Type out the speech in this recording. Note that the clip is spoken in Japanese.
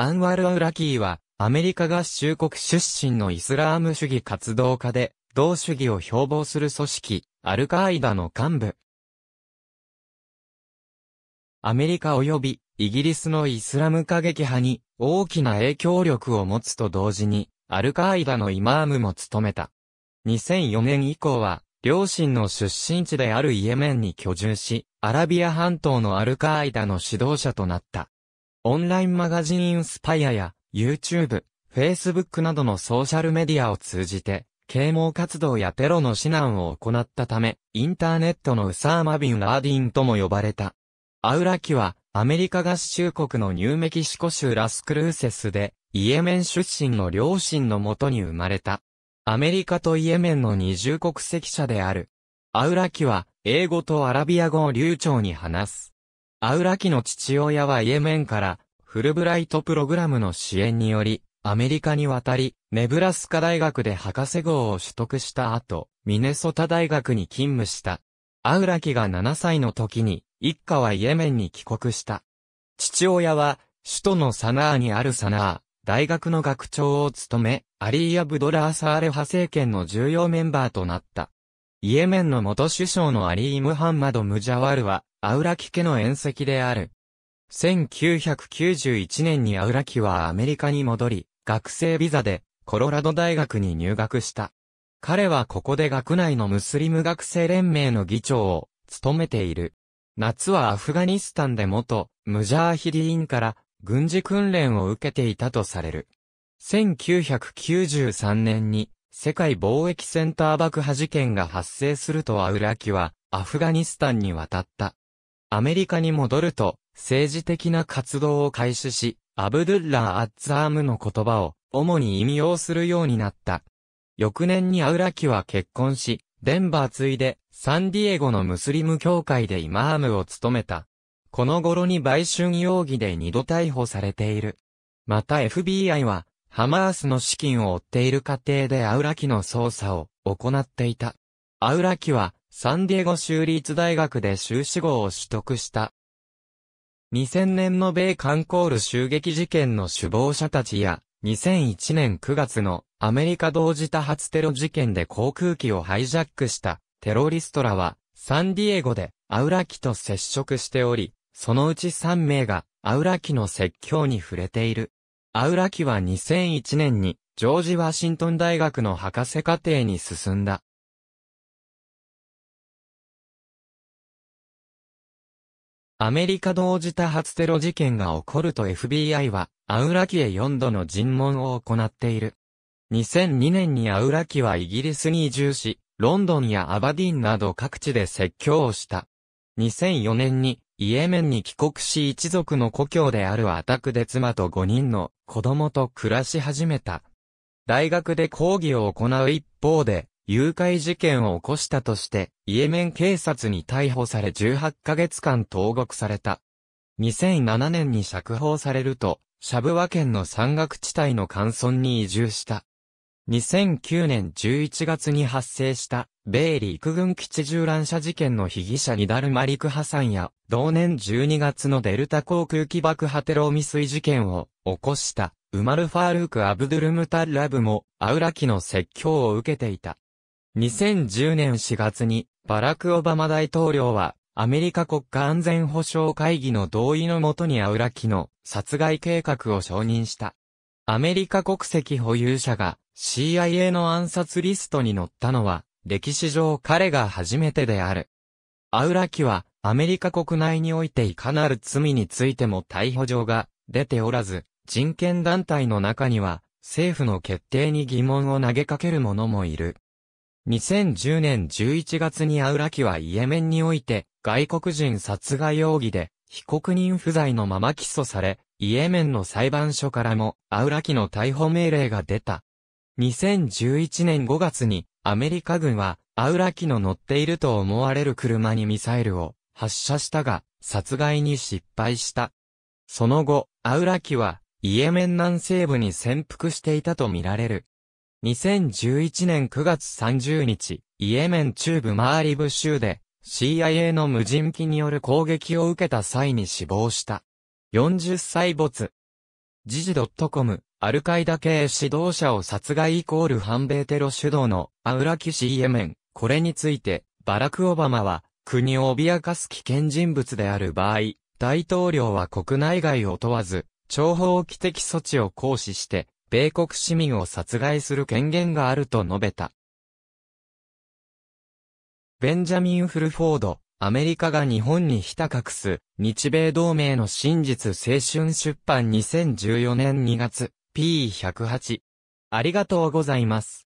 アンワル・アウラキーは、アメリカ合衆国出身のイスラーム主義活動家で、同主義を標榜する組織、アルカーイダの幹部。アメリカ及びイギリスのイスラム過激派に大きな影響力を持つと同時に、アルカーイダのイマームも務めた。2004年以降は、両親の出身地であるイエメンに居住し、アラビア半島のアルカーイダの指導者となった。オンラインマガジンインスパイアや YouTube、Facebook などのソーシャルメディアを通じて、啓蒙活動やテロの指南を行ったため、インターネットのウサーマ・ビン・ラーディンとも呼ばれた。アウラキは、アメリカ合衆国のニューメキシコ州ラスクルーセスで、イエメン出身の両親のもとに生まれた。アメリカとイエメンの二重国籍者である。アウラキは、英語とアラビア語を流暢に話す。アウラキの父親はイエメンからフルブライトプログラムの支援によりアメリカに渡り、ネブラスカ大学で博士号を取得した後、ミネソタ大学に勤務した。アウラキが7歳の時に、一家はイエメンに帰国した。父親は、首都のサナーにあるサナー、大学の学長を務め、アリーヤ・ブドラーサーレ派政権の重要メンバーとなった。イエメンの元首相のアリー・ムハンマド・ムジャワルは、アウラキ家の縁石である。1991年にアウラキはアメリカに戻り、学生ビザでコロラド大学に入学した。彼はここで学内のムスリム学生連盟の議長を務めている。夏はアフガニスタンで元ムジャーヒディーンから軍事訓練を受けていたとされる。1993年に世界貿易センター爆破事件が発生するとアウラキはアフガニスタンに渡った。アメリカに戻ると、政治的な活動を開始し、アブドゥッラー・アッツアームの言葉を、主に味をするようになった。翌年にアウラキは結婚し、デンバー継いで、サンディエゴのムスリム教会でイマームを務めた。この頃に売春容疑で二度逮捕されている。また FBI は、ハマースの資金を追っている過程でアウラキの捜査を行っていた。アウラキは、サンディエゴ州立大学で修士号を取得した。2000年の米韓コール襲撃事件の首謀者たちや、2001年9月のアメリカ同時多発テロ事件で航空機をハイジャックしたテロリストらは、サンディエゴでアウラ機と接触しており、そのうち3名がアウラ機の説教に触れている。アウラ機は2001年にジョージ・ワシントン大学の博士課程に進んだ。アメリカ同時多発テロ事件が起こると FBI は、アウラキへ4度の尋問を行っている。2002年にアウラキはイギリスに移住し、ロンドンやアバディンなど各地で説教をした。2004年に、イエメンに帰国し一族の故郷であるアタクで妻と5人の子供と暮らし始めた。大学で講義を行う一方で、誘拐事件を起こしたとして、イエメン警察に逮捕され18ヶ月間投獄された。2007年に釈放されると、シャブワ県の山岳地帯の乾村に移住した。2009年11月に発生した、米陸軍基地銃乱射事件の被疑者ニダルマリク・ハサンや、同年12月のデルタ航空機爆破テロ未遂事件を起こした、ウマル・ファールーク・アブドゥルムタラブも、アウラキの説教を受けていた。2010年4月に、バラク・オバマ大統領は、アメリカ国家安全保障会議の同意のもとにアウラキの殺害計画を承認した。アメリカ国籍保有者が CIA の暗殺リストに載ったのは、歴史上彼が初めてである。アウラキは、アメリカ国内においていかなる罪についても逮捕状が出ておらず、人権団体の中には、政府の決定に疑問を投げかける者もいる。2010年11月にアウラキはイエメンにおいて、外国人殺害容疑で、被告人不在のまま起訴され、イエメンの裁判所からも、アウラキの逮捕命令が出た。2011年5月に、アメリカ軍は、アウラキの乗っていると思われる車にミサイルを発射したが、殺害に失敗した。その後、アウラキは、イエメン南西部に潜伏していたとみられる。2011年9月30日、イエメン中部マーリブ州で CIA の無人機による攻撃を受けた際に死亡した。40歳没。時事 .com、アルカイダ系指導者を殺害イコール反米テロ主導のアウラキシイエメン。これについて、バラク・オバマは、国を脅かす危険人物である場合、大統領は国内外を問わず、諜報機的措置を行使して、米国市民を殺害する権限があると述べた。ベンジャミン・フルフォード、アメリカが日本にひた隠す、日米同盟の真実青春出版2014年2月、P108。ありがとうございます。